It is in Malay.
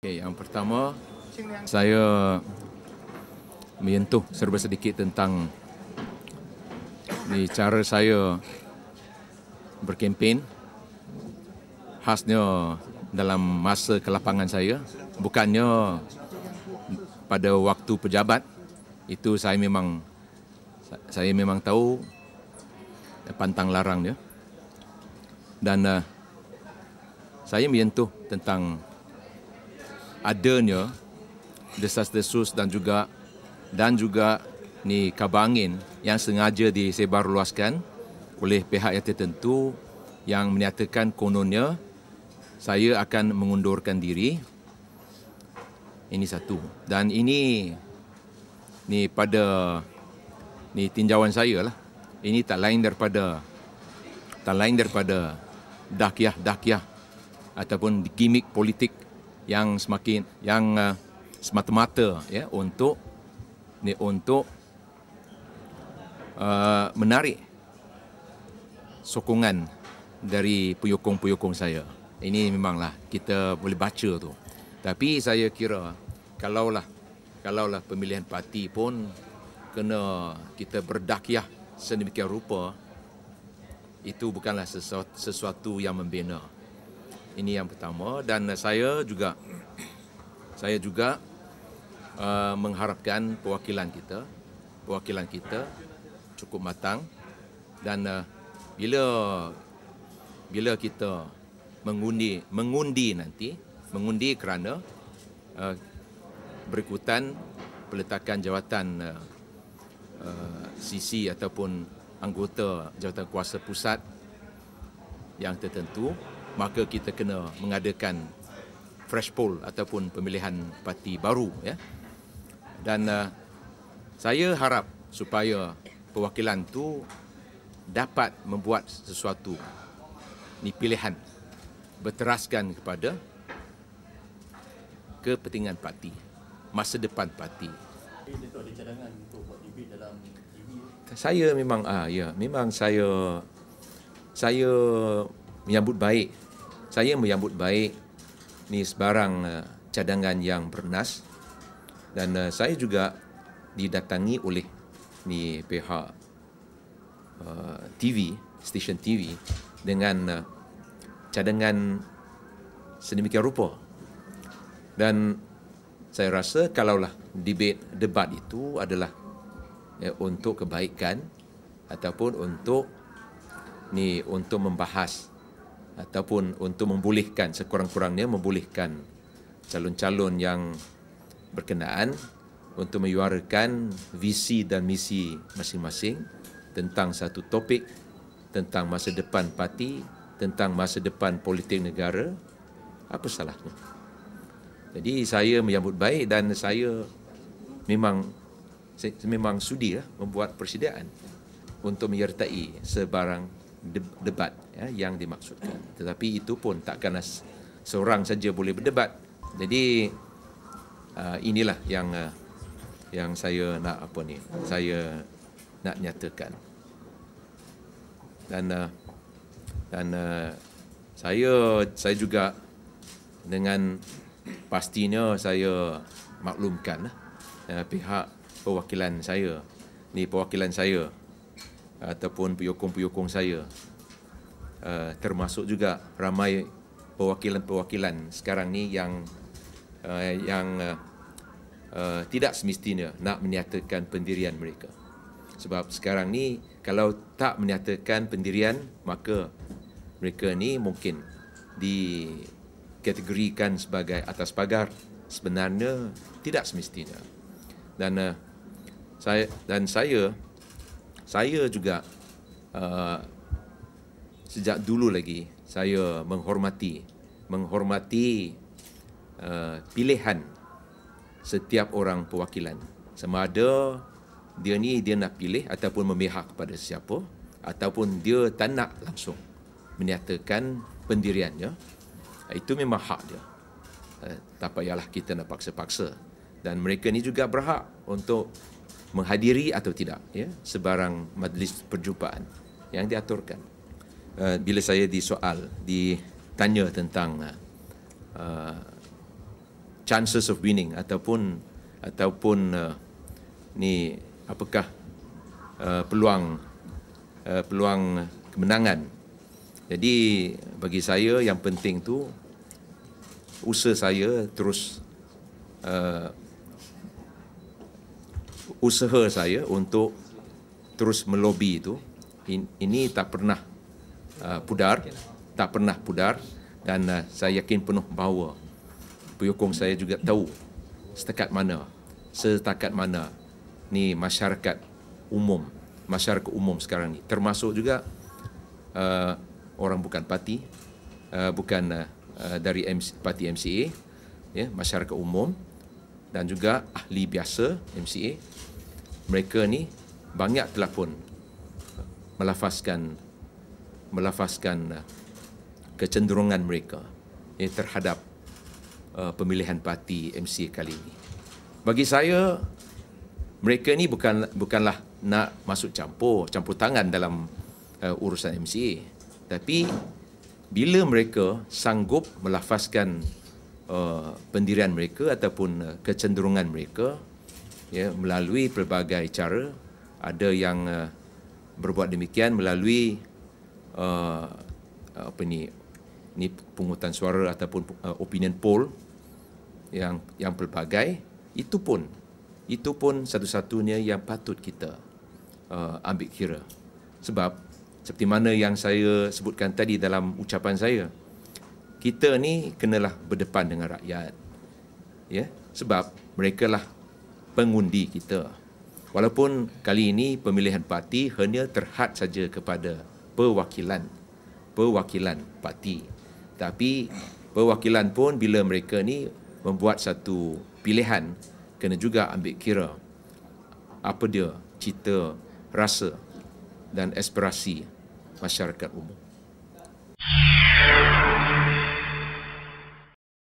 Okay, yang pertama, saya menyentuh serba sedikit tentang ni cara saya berkempen khasnya dalam masa kelapangan saya bukannya pada waktu pejabat itu saya memang saya memang tahu pantang larangnya dan uh, saya menyentuh tentang adanya desas-desus dan juga dan juga ni kabangin yang sengaja disebar luaskan oleh pihak yang tertentu yang menyatakan kononnya saya akan mengundurkan diri. Ini satu. Dan ini ni pada ni tinjauan saya lah. Ini tak lain daripada tak lain daripada dakiah-dakiah ataupun gimmick politik yang semakin yang uh, semata-mata ya untuk ni untuk uh, menarik sokongan dari penyokong-penyokong saya. Ini memanglah kita boleh baca tu. Tapi saya kira kalaulah kalaulah pemilihan parti pun kena kita berdakiah sedemikian rupa itu bukanlah sesuatu, sesuatu yang membina. Ini yang pertama dan saya juga saya juga uh, mengharapkan perwakilan kita perwakilan kita cukup matang dan uh, bila bila kita mengundi mengundi nanti mengundi kerana uh, berikutan peletakan jawatan sisi uh, uh, ataupun anggota jawatan kuasa pusat yang tertentu maka kita kena mengadakan fresh poll ataupun pemilihan parti baru ya dan uh, saya harap supaya perwakilan tu dapat membuat sesuatu ni pilihan berteraskan kepada kepentingan parti masa depan parti saya memang ah ya memang saya saya menyambut baik. Saya menyambut baik ni sebarang eh, cadangan yang bernas dan eh, saya juga didatangi oleh ni pihak eh, TV, stesen TV dengan cadangan sedemikian rupa. Dan saya rasa kalaulah debat debat itu adalah untuk kebaikan ataupun untuk ni untuk membahas ataupun untuk membolehkan sekurang-kurangnya membolehkan calon-calon yang berkenaan untuk menyuarakan visi dan misi masing-masing tentang satu topik tentang masa depan parti tentang masa depan politik negara apa salahnya jadi saya menyambut baik dan saya memang saya memang sudi membuat persediaan untuk menyertai sebarang debat ya, yang dimaksudkan. Tetapi itu pun takkan seorang saja boleh berdebat. Jadi uh, inilah yang uh, yang saya nak apa ni? Saya nak nyatakan. Dan uh, dan uh, saya saya juga dengan pastinya saya maklumkan uh, pihak perwakilan saya ni perwakilan saya ataupun penyokong-penyokong saya ah, termasuk juga ramai perwakilan-perwakilan sekarang ni yang ah, yang ah, tidak semestinya nak menyatakan pendirian mereka sebab sekarang ni kalau tak menyatakan pendirian maka mereka ni mungkin di kategorikan sebagai atas pagar sebenarnya tidak semestinya dan uh, saya dan saya saya juga uh, sejak dulu lagi saya menghormati menghormati uh, pilihan setiap orang perwakilan sama ada dia ni dia nak pilih ataupun memihak kepada siapa ataupun dia tak nak langsung menyatakan pendiriannya itu memang hak dia uh, tak payahlah kita nak paksa-paksa dan mereka ni juga berhak untuk menghadiri atau tidak ya sebarang majlis perjumpaan yang diaturkan uh, bila saya disoal ditanya tentang uh, uh, chances of winning ataupun ataupun uh, ni apakah uh, peluang uh, peluang kemenangan jadi bagi saya yang penting tu usaha saya terus uh, usaha saya untuk terus melobi itu ini tak pernah uh, pudar tak pernah pudar dan uh, saya yakin penuh bahawa penyokong saya juga tahu setakat mana setakat mana ni masyarakat umum masyarakat umum sekarang ni termasuk juga uh, orang bukan parti uh, bukan uh, uh dari MC, parti MCA ya masyarakat umum dan juga ahli biasa MCA mereka ni banyak telah pun melafazkan melafazkan uh, kecenderungan mereka ya, terhadap uh, pemilihan parti MC kali ini. Bagi saya mereka ni bukan bukanlah nak masuk campur campur tangan dalam uh, urusan MC tapi bila mereka sanggup melafazkan uh, pendirian mereka ataupun uh, kecenderungan mereka ya melalui pelbagai cara ada yang uh, berbuat demikian melalui uh, apa ni ni pungutan suara ataupun uh, opinion poll yang yang pelbagai itu pun itu pun satu-satunya yang patut kita uh, ambil kira sebab seperti mana yang saya sebutkan tadi dalam ucapan saya kita ni kenalah berdepan dengan rakyat ya sebab merekalah pengundi kita. Walaupun kali ini pemilihan parti hanya terhad saja kepada perwakilan perwakilan parti. Tapi perwakilan pun bila mereka ni membuat satu pilihan kena juga ambil kira apa dia cita rasa dan aspirasi masyarakat umum.